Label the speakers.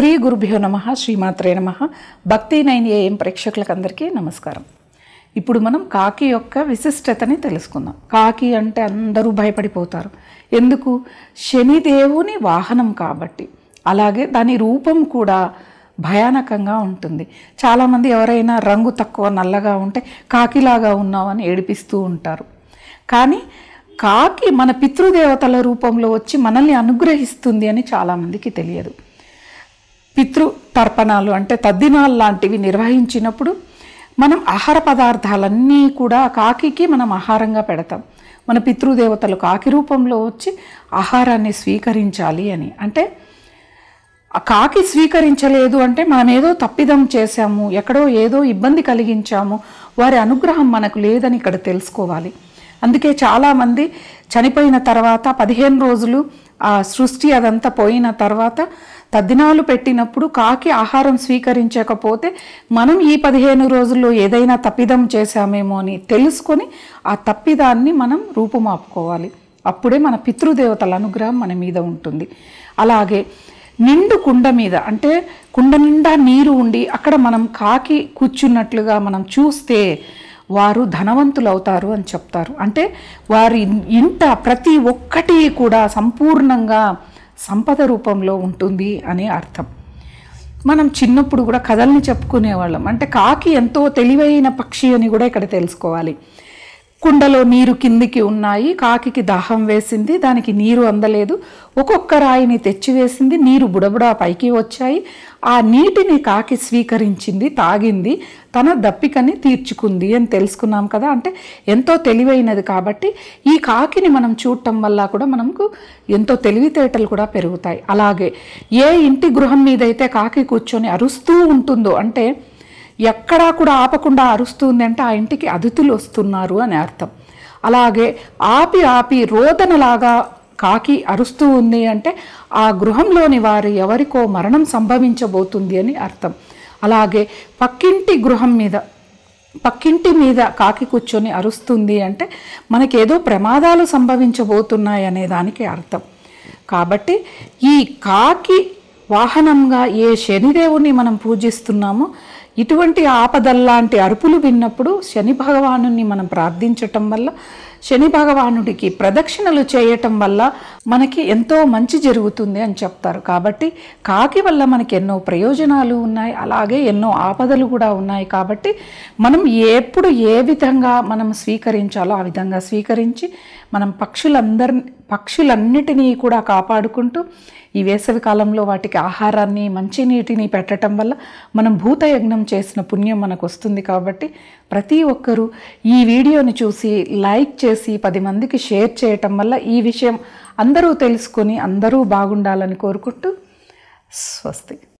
Speaker 1: శ్రీ గురుభ్యో నమ శ్రీమాత్రే నమ భక్తి నైన్ ఏఎం ప్రేక్షకులకందరికీ నమస్కారం ఇప్పుడు మనం కాకి యొక్క విశిష్టతని తెలుసుకుందాం కాకి అంటే అందరూ భయపడిపోతారు ఎందుకు శనిదేవుని వాహనం కాబట్టి అలాగే దాని రూపం కూడా భయానకంగా ఉంటుంది చాలామంది ఎవరైనా రంగు తక్కువ నల్లగా ఉంటే కాకిలాగా ఉన్నామని ఏడిపిస్తూ ఉంటారు కానీ కాకి మన పితృదేవతల రూపంలో వచ్చి మనల్ని అనుగ్రహిస్తుంది అని చాలామందికి తెలియదు పితృ తర్పణాలు అంటే తద్దినాలు లాంటివి నిర్వహించినప్పుడు మనం ఆహార పదార్థాలన్నీ కూడా కాకికి మనం ఆహారంగా పెడతాం మన పితృదేవతలు కాకి రూపంలో వచ్చి ఆహారాన్ని స్వీకరించాలి అని అంటే కాకి స్వీకరించలేదు అంటే మనం ఏదో తప్పిదం చేశాము ఎక్కడో ఏదో ఇబ్బంది కలిగించాము వారి అనుగ్రహం మనకు లేదని ఇక్కడ తెలుసుకోవాలి అందుకే చాలామంది చనిపోయిన తర్వాత పదిహేను రోజులు ఆ సృష్టి అదంతా పోయిన తర్వాత తద్దినాలు పెట్టినప్పుడు కాకి ఆహారం స్వీకరించకపోతే మనం ఈ పదిహేను రోజుల్లో ఏదైనా తప్పిదం చేశామేమో అని తెలుసుకొని ఆ తప్పిదాన్ని మనం రూపుమాపుకోవాలి అప్పుడే మన పితృదేవతల అనుగ్రహం మన మీద ఉంటుంది అలాగే నిండు కుండ మీద అంటే కుండ నిండా నీరు ఉండి అక్కడ మనం కాకి కూర్చున్నట్లుగా మనం చూస్తే వారు ధనవంతులు అవుతారు అని చెప్తారు అంటే వారి ఇంట ప్రతి ఒక్కటి కూడా సంపూర్ణంగా సంపద రూపంలో ఉంటుంది అనే అర్థం మనం చిన్నప్పుడు కూడా కథల్ని చెప్పుకునేవాళ్ళం అంటే కాకి ఎంతో తెలివైన పక్షి అని కూడా ఇక్కడ తెలుసుకోవాలి కుండలో నీరు కిందికి ఉన్నాయి కాకికి దాహం వేసింది దానికి నీరు అందలేదు ఒక్కొక్క రాయిని తెచ్చివేసింది నీరు బుడబుడా పైకి వచ్చాయి ఆ నీటిని కాకి స్వీకరించింది తాగింది తన దప్పికని తీర్చుకుంది అని తెలుసుకున్నాం కదా అంటే ఎంతో తెలివైనది కాబట్టి ఈ కాకిని మనం చూడటం వల్ల కూడా మనకు ఎంతో తెలివితేటలు కూడా పెరుగుతాయి అలాగే ఏ ఇంటి గృహం మీదైతే కాకి కూర్చొని అరుస్తూ ఉంటుందో అంటే ఎక్కడా కూడా ఆపకుండా అరుస్తుంది అంటే ఆ ఇంటికి అతిథులు వస్తున్నారు అని అర్థం అలాగే ఆపి ఆపి రోదనలాగా కాకి అరుస్తూ ఉంది అంటే ఆ గృహంలోని వారు ఎవరికో మరణం సంభవించబోతుంది అని అర్థం అలాగే పక్కింటి గృహం మీద పక్కింటి మీద కాకి కూర్చొని అరుస్తుంది అంటే మనకేదో ప్రమాదాలు సంభవించబోతున్నాయి అనే దానికి అర్థం కాబట్టి ఈ కాకి వాహనంగా ఏ శనిదేవుని మనం పూజిస్తున్నామో ఇటువంటి ఆపదల్లాంటి అరుపులు విన్నప్పుడు శని భగవాను మనం ప్రార్థించటం వల్ల శని భగవానుడికి ప్రదక్షిణలు చేయటం వల్ల మనకి ఎంతో మంచి జరుగుతుంది అని చెప్తారు కాబట్టి కాకి వల్ల మనకి ఎన్నో ప్రయోజనాలు ఉన్నాయి అలాగే ఎన్నో ఆపదలు కూడా ఉన్నాయి కాబట్టి మనం ఎప్పుడు ఏ విధంగా మనం స్వీకరించాలో ఆ విధంగా స్వీకరించి మనం పక్షులందరి పక్షులన్నిటినీ కూడా కాపాడుకుంటూ ఈ వేసవి కాలంలో వాటికి ఆహారాన్ని మంచి నీటిని పెట్టడం వల్ల మనం భూతయజ్ఞం చేసిన పుణ్యం మనకు వస్తుంది కాబట్టి ప్రతి ఒక్కరూ ఈ వీడియోని చూసి లైక్ చేసి పది మందికి షేర్ చేయటం వల్ల ఈ విషయం అందరూ తెలుసుకొని అందరూ బాగుండాలని కోరుకుంటూ స్వస్తి